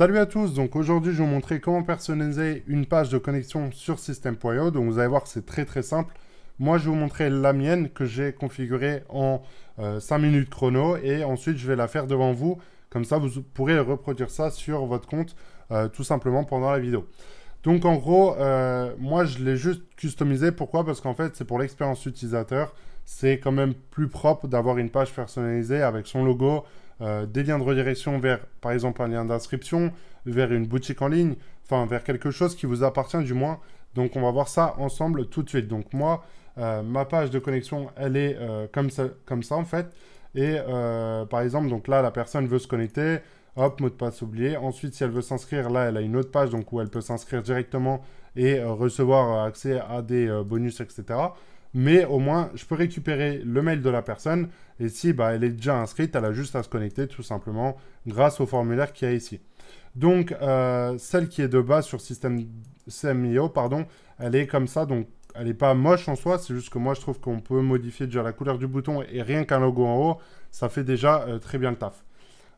Salut à tous, donc aujourd'hui je vais vous montrer comment personnaliser une page de connexion sur System.io. Donc vous allez voir que c'est très très simple. Moi je vais vous montrer la mienne que j'ai configurée en 5 euh, minutes chrono et ensuite je vais la faire devant vous. Comme ça vous pourrez reproduire ça sur votre compte euh, tout simplement pendant la vidéo. Donc en gros, euh, moi je l'ai juste customisé. Pourquoi Parce qu'en fait c'est pour l'expérience utilisateur. C'est quand même plus propre d'avoir une page personnalisée avec son logo, euh, des liens de redirection vers, par exemple, un lien d'inscription, vers une boutique en ligne, enfin, vers quelque chose qui vous appartient du moins. Donc, on va voir ça ensemble tout de suite. Donc, moi, euh, ma page de connexion, elle est euh, comme, ça, comme ça, en fait. Et par exemple, donc là, la personne veut se connecter. Hop, mot de passe oublié. Ensuite, si elle veut s'inscrire, là, elle a une autre page donc où elle peut s'inscrire directement et recevoir accès à des bonus, etc mais au moins je peux récupérer le mail de la personne et si bah, elle est déjà inscrite, elle a juste à se connecter tout simplement grâce au formulaire qu'il y a ici. Donc euh, celle qui est de base sur système CMIO, pardon, elle est comme ça, donc elle n'est pas moche en soi, c'est juste que moi je trouve qu'on peut modifier déjà la couleur du bouton et rien qu'un logo en haut, ça fait déjà euh, très bien le taf.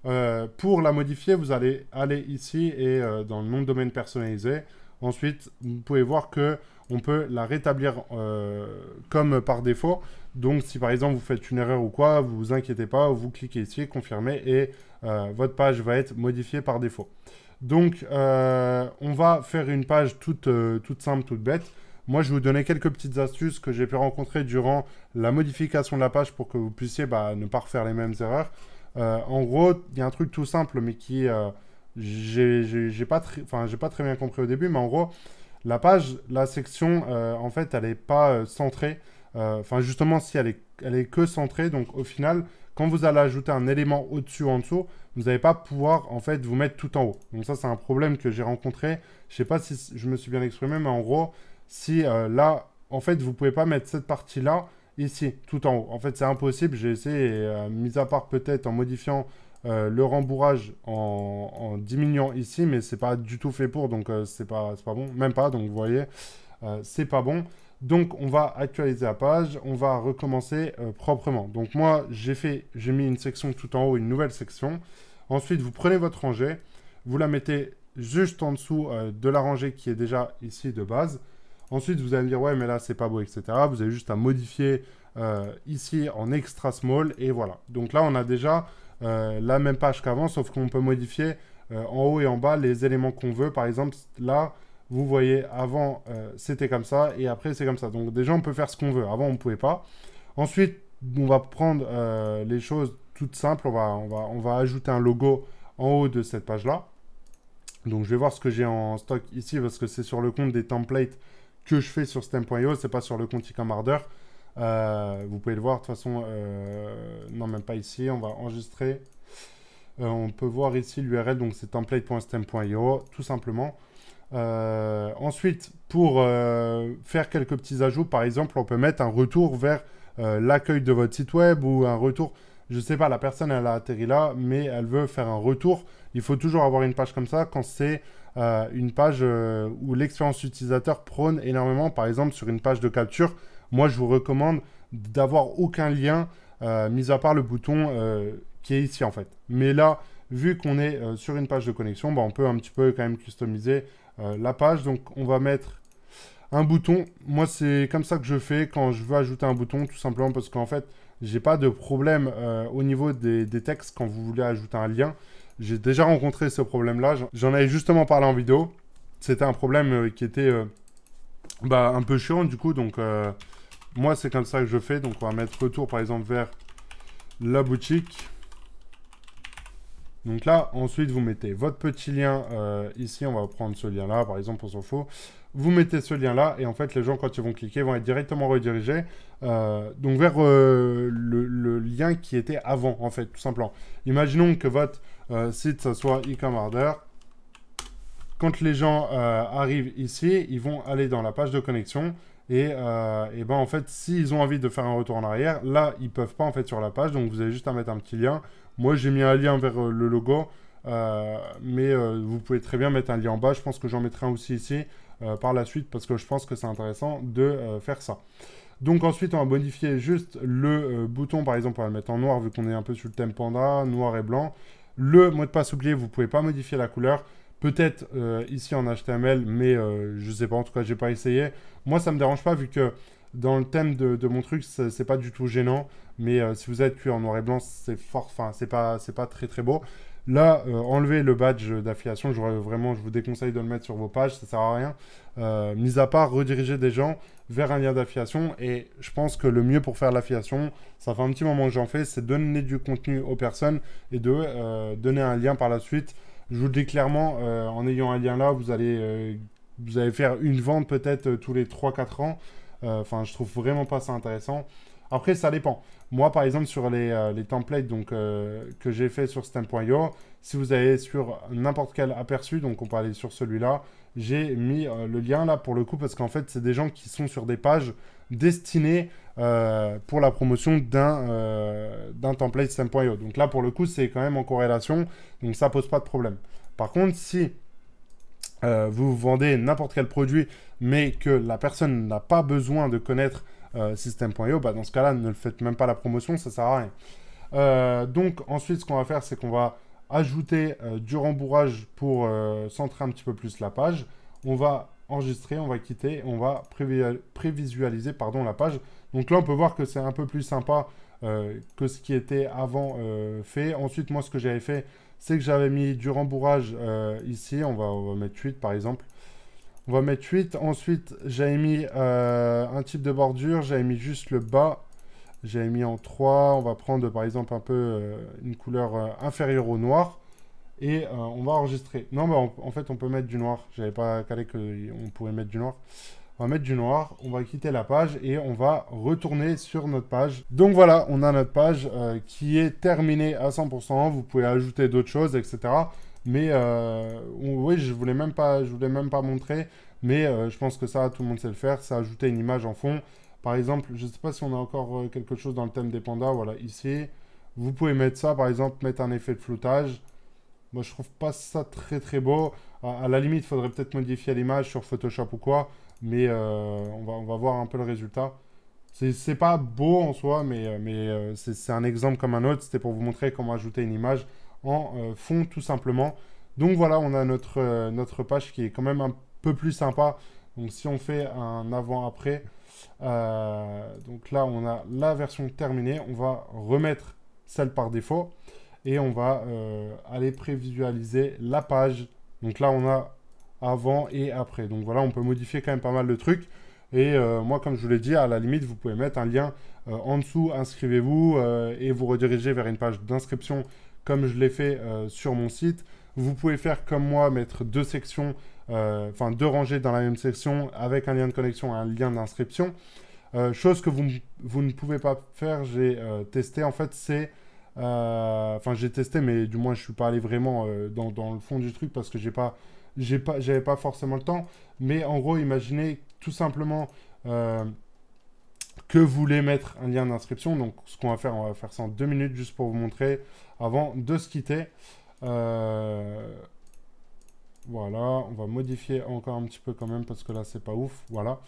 Euh, pour la modifier, vous allez aller ici et dans le nom de domaine personnalisé. Ensuite, vous pouvez voir que on peut la rétablir euh, comme par défaut. Donc si par exemple vous faites une erreur ou quoi, vous vous inquiétez pas, vous cliquez ici, confirmez et euh, votre page va être modifiée par défaut. Donc euh, on va faire une page toute, toute simple, toute bête. Moi, je vais vous donner quelques petites astuces que j'ai pu rencontrer durant la modification de la page pour que vous puissiez bah, ne pas refaire les mêmes erreurs. en gros, il y a un truc tout simple, mais qui j'ai pas, très, pas très bien compris au début, mais en gros, la page, la section, euh, en fait, elle n'est pas euh, centrée. Euh, enfin, justement, si elle est, elle est que centrée, donc au final, quand vous allez ajouter un élément au-dessus ou en dessous, vous n'allez pas pouvoir en fait vous mettre tout en haut. Donc ça, c'est un problème que j'ai rencontré. Je ne sais pas si je me suis bien exprimé, mais en gros, si là, en fait, vous ne pouvez pas mettre cette partie-là ici, tout en haut. En fait, c'est impossible. J'ai essayé, mis à part peut-être en modifiant euh, le rembourrage en, diminuant ici, mais c'est pas du tout fait pour, donc euh, c'est pas, bon, même pas, donc vous voyez, euh, c'est pas bon. Donc on va actualiser la page, on va recommencer proprement. Donc moi j'ai fait, j'ai mis une section tout en haut, une nouvelle section. Ensuite vous prenez votre rangée, vous la mettez juste en dessous de la rangée qui est déjà ici de base. Ensuite vous allez me dire ouais mais là c'est pas beau etc. Vous avez juste à modifier ici en extra small et voilà. Donc là on a déjà euh, la même page qu'avant, sauf qu'on peut modifier euh, en haut et en bas les éléments qu'on veut. Par exemple, là, vous voyez, avant, euh, c'était comme ça, et après, c'est comme ça. Donc déjà, on peut faire ce qu'on veut. Avant, on ne pouvait pas. Ensuite, on va prendre les choses toutes simples. On va, on, va, on va ajouter un logo en haut de cette page-là. Donc, je vais voir ce que j'ai en stock ici parce que c'est sur le compte des templates que je fais sur stem.io. Ce n'est pas sur le compte Icam euh, vous pouvez le voir, de toute façon, euh, non, même pas ici, on va enregistrer. Euh, on peut voir ici l'URL, donc c'est template.stem.io, tout simplement. ensuite, pour faire quelques petits ajouts, par exemple, on peut mettre un retour vers l'accueil de votre site web ou un retour, je ne sais pas, la personne, elle a atterri là, mais elle veut faire un retour. Il faut toujours avoir une page comme ça quand c'est... une page où l'expérience utilisateur prône énormément, par exemple sur une page de capture, moi, je vous recommande d'avoir aucun lien, euh, mis à part le bouton euh, qui est ici en fait. Mais là, vu qu'on est euh, sur une page de connexion, bah, on peut un petit peu quand même customiser la page. Donc, on va mettre un bouton. Moi, c'est comme ça que je fais quand je veux ajouter un bouton, tout simplement parce qu'en fait, j'ai pas de problème au niveau des, textes quand vous voulez ajouter un lien. J'ai déjà rencontré ce problème-là. J'en avais justement parlé en vidéo. C'était un problème qui était bah, un peu chiant du coup. Donc, moi, c'est comme ça que je fais. Donc, on va mettre retour, par exemple, vers la boutique. Donc là, ensuite, vous mettez votre petit lien euh, ici. On va prendre ce lien-là, par exemple, pour s'en fout. Vous mettez ce lien-là et en fait, les gens, quand ils vont cliquer, vont être directement redirigés euh, donc vers euh, le, lien qui était avant, en fait, tout simplement. Imaginons que votre site, ça soit e Quand les gens arrivent ici, ils vont aller dans la page de connexion. Euh, et, ben en fait, s'ils ont envie de faire un retour en arrière, là, ils peuvent pas en fait sur la page. Donc vous avez juste à mettre un petit lien. Moi, j'ai mis un lien vers euh, le logo, euh, mais vous pouvez très bien mettre un lien en bas. Je pense que j'en mettrai un aussi ici par la suite parce que je pense que c'est intéressant de faire ça. Donc ensuite, on va modifier juste le bouton. Par exemple, on va le mettre en noir vu qu'on est un peu sur le thème panda, noir et blanc. Le mot de passe oublié, vous pouvez pas modifier la couleur. Peut-être euh, ici en HTML, mais euh, je ne sais pas, en tout cas, n'ai pas essayé. Moi, ça ne me dérange pas vu que dans le thème de, mon truc, n'est pas du tout gênant. Mais euh, si vous êtes cuit en noir et blanc, c'est fort, enfin, c'est pas, pas très très beau. Là, enlever le badge d'affiliation, vraiment, je vous déconseille de le mettre sur vos pages, ça sert à rien. mis à part rediriger des gens vers un lien d'affiliation. Et je pense que le mieux pour faire l'affiliation, ça fait un petit moment que j'en fais, c'est donner du contenu aux personnes et de donner un lien par la suite je vous le dis clairement, euh, en ayant un lien là, vous allez, euh, vous allez faire une vente peut-être euh, tous les 3-4 ans. Enfin, je trouve vraiment pas ça intéressant. Après, ça dépend. Moi, par exemple, sur les, euh, templates donc, euh, que j'ai fait sur Stamp.io, si vous allez sur n'importe quel aperçu, donc on peut aller sur celui-là, j'ai mis euh, le lien là pour le coup, parce qu'en fait, c'est des gens qui sont sur des pages destinées pour la promotion d'un template Stamp.io. Donc là, pour le coup, c'est quand même en corrélation, donc ça pose pas de problème. Par contre, si vous vendez n'importe quel produit, mais que la personne n'a pas besoin de connaître euh, Système.io, bah dans ce cas-là, ne le faites même pas la promotion, ça sert à rien. Euh, donc ensuite, ce qu'on va faire, c'est qu'on va ajouter euh, du rembourrage pour centrer un petit peu plus la page. On va enregistrer, on va quitter, on va prévisualiser pardon, la page. Donc là, on peut voir que c'est un peu plus sympa que ce qui était avant fait. Ensuite, moi, ce que j'avais fait, c'est que j'avais mis du rembourrage ici. On va, on va, mettre 8, par exemple. On va mettre 8. Ensuite, j'avais mis euh, un type de bordure. J'avais mis juste le bas. J'avais mis en 3. On va prendre, par exemple, un peu euh, une couleur euh, inférieure au noir. Et on va enregistrer. Non, mais en fait, on peut mettre du noir. J'avais pas calé qu'on pouvait mettre du noir. On va mettre du noir, on va quitter la page et on va retourner sur notre page. Donc voilà, on a notre page qui est terminée à 100%. Vous pouvez ajouter d'autres choses, etc. Mais euh, oui, je voulais même pas, je voulais même pas montrer, mais euh, je pense que ça, tout le monde sait le faire. c'est ajouter une image en fond. Par exemple, je ne sais pas si on a encore euh, quelque chose dans le thème des pandas. Voilà, ici, vous pouvez mettre ça, par exemple, mettre un effet de floutage. Moi, je trouve pas ça très très beau. À, la limite, il faudrait peut-être modifier l'image sur Photoshop ou quoi, mais on, va, on va voir un peu le résultat. C'est pas beau en soi, mais, mais c'est un exemple comme un autre. C'était pour vous montrer comment ajouter une image en euh, fond tout simplement. Donc voilà, on a notre, euh, notre page qui est quand même un peu plus sympa. Donc si on fait un avant-après, euh, donc là on a la version terminée. On va remettre celle par défaut et on va aller prévisualiser la page. Donc là on a avant et après. Donc voilà, on peut modifier quand même pas mal de trucs. Et moi, comme je vous l'ai dit, à la limite, vous pouvez mettre un lien en dessous, inscrivez-vous et vous rediriger vers une page d'inscription comme je l'ai fait euh, sur mon site. Vous pouvez faire comme moi, mettre deux sections, euh, enfin deux rangées dans la même section avec un lien de connexion et un lien d'inscription. Euh, chose que vous, vous, ne pouvez pas faire, j'ai testé, en fait, c'est enfin j'ai testé mais du moins je suis pas allé vraiment dans, le fond du truc parce que j'ai pas pas j'avais pas forcément le temps mais en gros imaginez tout simplement que voulez mettre un lien d'inscription. Donc ce qu'on va faire, on va faire ça en deux minutes juste pour vous montrer avant de se quitter. Euh, voilà, on va modifier encore un petit peu quand même parce que là c'est pas ouf. Voilà.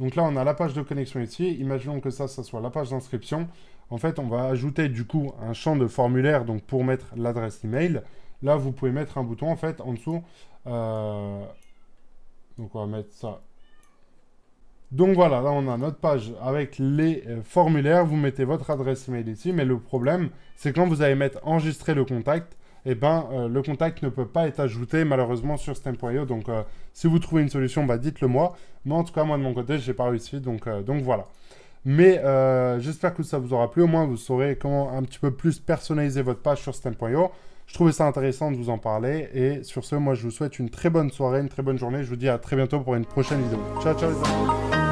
Donc là on a la page de connexion ici. Imaginons que ça, ça soit la page d'inscription. En fait, on va ajouter du coup un champ de formulaire donc pour mettre l'adresse email. Là, vous pouvez mettre un bouton en fait en dessous. Euh, donc on va mettre ça donc voilà, là on a notre page avec les euh, formulaires. Vous mettez votre adresse email ici, mais le problème, c'est quand vous allez mettre enregistrer le contact, et eh ben, euh, le contact ne peut pas être ajouté malheureusement sur stem.io. Donc euh, si vous trouvez une solution, bah, dites-le moi. Mais en tout cas, moi de mon côté, je n'ai pas réussi. Donc, donc voilà. Mais j'espère que ça vous aura plu. Au moins, vous saurez comment un petit peu plus personnaliser votre page sur stem.io. Je trouvais ça intéressant de vous en parler. Et sur ce, moi, je vous souhaite une très bonne soirée, une très bonne journée. Je vous dis à très bientôt pour une prochaine vidéo. Ciao, ciao les amis.